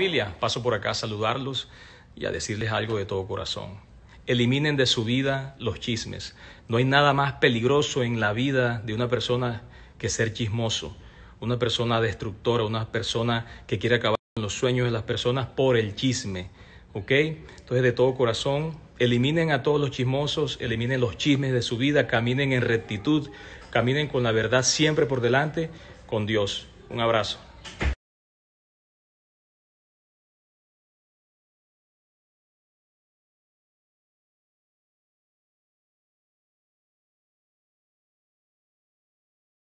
familia, paso por acá a saludarlos y a decirles algo de todo corazón. Eliminen de su vida los chismes. No hay nada más peligroso en la vida de una persona que ser chismoso, una persona destructora, una persona que quiere acabar con los sueños de las personas por el chisme. ¿Ok? Entonces, de todo corazón, eliminen a todos los chismosos, eliminen los chismes de su vida, caminen en rectitud, caminen con la verdad siempre por delante, con Dios. Un abrazo.